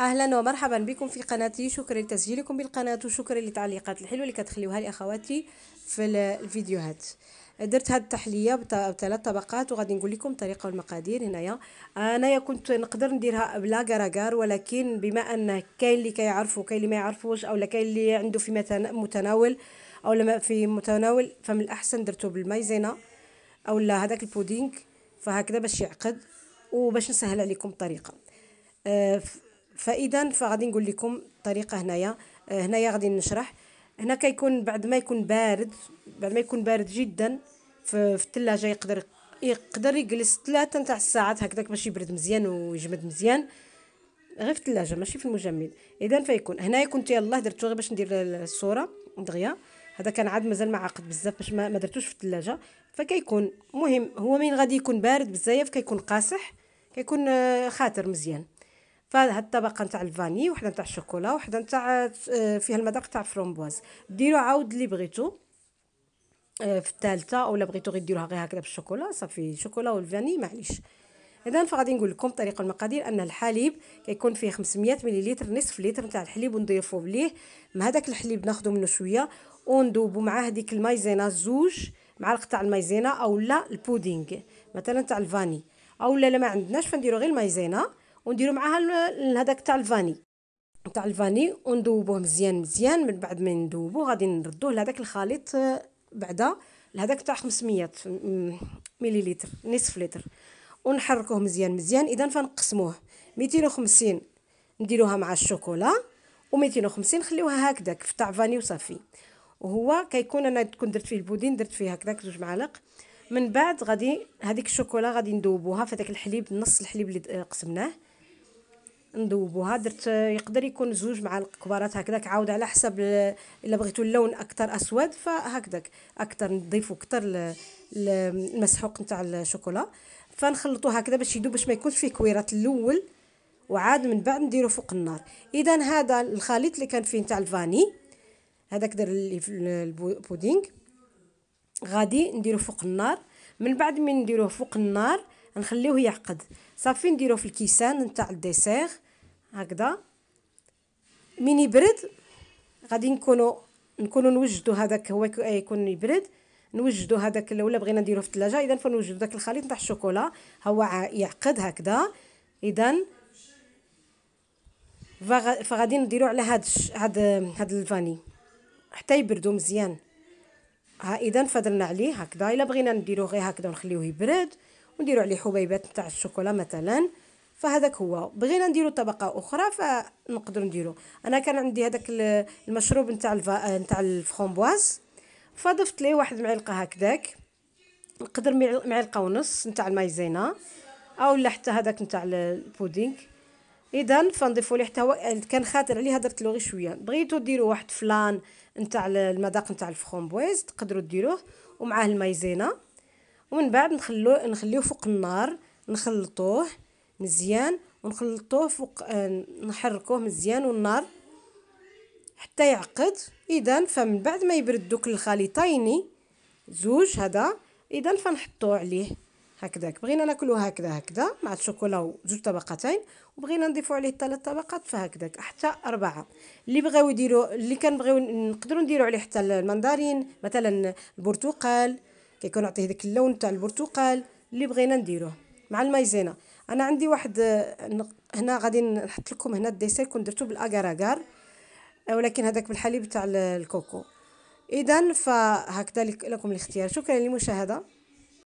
اهلا ومرحبا بكم في قناتي شكرا لتسجيلكم بالقناه وشكرا للتعليقات الحلوه اللي كتخليوها لي اخواتي في الفيديوهات درت هاد التحليه بثلاث طبقات وغادي نقول لكم الطريقه والمقادير هنايا انايا كنت نقدر نديرها بلا كراكار ولكن بما انه كاين اللي كيعرفو كاين اللي ما يعرفوش اولا كاين اللي عنده في متناول اولا في متناول فمن الاحسن درتو بالمايزينا اولا هذاك البودينغ فهكذا باش يعقد وباش نسهل عليكم الطريقه آه فاذا فغادي نقول لكم الطريقه هنايا آه، هنايا غادي نشرح هنا كيكون بعد ما يكون بارد بعد ما يكون بارد جدا في الثلاجه يقدر يقدر يجلس ثلاثة نتاع الساعات هكذاك باش يبرد مزيان ويجمد مزيان غير في الثلاجه ماشي في المجمد اذا فيكون هنايا كنت يلاه درتو غير باش ندير الصوره دغيا هذا كان عاد مازال معقد بزاف باش ما, ما درتوش في الثلاجه فكيكون مهم هو من غادي يكون بارد بزاف كيكون قاصح كيكون آه، خاطر مزيان فهاد الطبقه نتاع الفاني وحده نتاع الشوكولا وحده نتاع آه، فيها المذاق تاع فرومبواز ديروا عاود اللي بغيتو آه، في الثالثه اولا بغيتو غير ديروها غير هكذا بالشوكولا صافي الشوكولا والفاني معليش اذا فغادي نقول لكم طريق المقادير ان الحليب كيكون فيه 500 مليلتر نصف لتر نتاع الحليب ونضيفوه ليه مع داك الحليب ناخذو منه شويه وندوبو معاه هذيك المايزينا زوج معلقه تاع المايزينا اولا البودينغ مثلا تاع الفاني اولا لا ما عندناش فنديرو غير المايزينا ونديرو معاها هذاك تاع الفاني تاع الفاني وندوبوه مزيان مزيان من بعد ما ندوبوه غادي نردوه لهذاك الخليط آه، بعدا لهذاك تاع 500 مليلتر نصف لتر ونحركوه مزيان مزيان اذا فنقسموه 250 نديروها مع الشوكولا و250 نخليوها هكذاك في تاع فاني وصافي وهو كيكون انا تكون درت فيه البودين درت فيه هكذاك جوج معالق من بعد غادي هذيك الشوكولا غادي ندوبوها في داك الحليب نص الحليب اللي آه، قسمناه نذوبوها درت يقدر يكون زوج معالق كبارات هكذاك عاود على حسب الا بغيتو اللون اكثر اسود فهكذاك اكثر نضيفو اكثر المسحوق نتاع الشوكولا فنخلطو هكذا باش يذوب باش ما يكونش فيه كويرات الاول وعاد من بعد نديرو فوق النار اذا هذا الخليط اللي كان فيه نتاع الفاني هذاك دار البودينغ غادي نديرو فوق النار من بعد من نديروه فوق النار نخليوه يعقد صافي نديروه في الكيسان نتاع الديسير هكذا من يبرد غادي نكونوا نكونوا نوجدوا هذاك هو آه، يكون يبرد نوجدوا هذاك ولا بغينا نديروه في الثلاجه اذا فنوجدوا داك الخليط نتاع الشوكولا هو يعقد هكذا اذا فغادي نديرو على هاد هاد هاد الفاني حتى يبردو مزيان ها اذا فضلنا عليه هكذا الا بغينا نديروه غير هكذا ونخليوه يبرد ونديرو عليه حبيبات نتاع الشوكولا مثلا فهذاك هو بغينا نديرو طبقه اخرى فنقدر نديرو انا كان عندي هذاك المشروب نتاع الفا... نتاع الفرومبواز فضفت ليه واحد معلقه هكذاك نقدر معلقه ونص نتاع المايزينا او لا حتى هذاك نتاع البودينغ اذا فنضيفوا ليه حتى هو يعني كان خاطر عليه هضرت له غير شويه بغيتو ديروا واحد فلان نتاع المذاق نتاع الفرومبواز تقدروا ديروه ومعاه المايزينا ومن بعد نخلو نخليه فوق النار نخلطوه مزيان ونخلطوه فوق آه، نحركوه مزيان والنار حتى يعقد اذا فمن بعد ما يبرد دوك الخليطين زوج هذا اذا فنحطوه عليه هكذاك بغينا ناكلو هكذا هكذا مع الشوكولا وزوج طبقتين وبغينا نضيفو عليه ثلاث طبقات فهكذاك حتى اربعه اللي بغاو يديرو اللي كنبغيو نقدروا نديرو عليه حتى المندرين مثلا البرتقال كيكون عطيه داك اللون تاع البرتقال اللي بغينا نديروه مع المايزينا انا عندي واحد آه، هنا غادي نحط لكم هنا الديسير كون درتو بالاكاراكار آه، ولكن هذاك بالحليب تاع الكوكو اذا فهكذا لكم الاختيار شكرا للمشاهده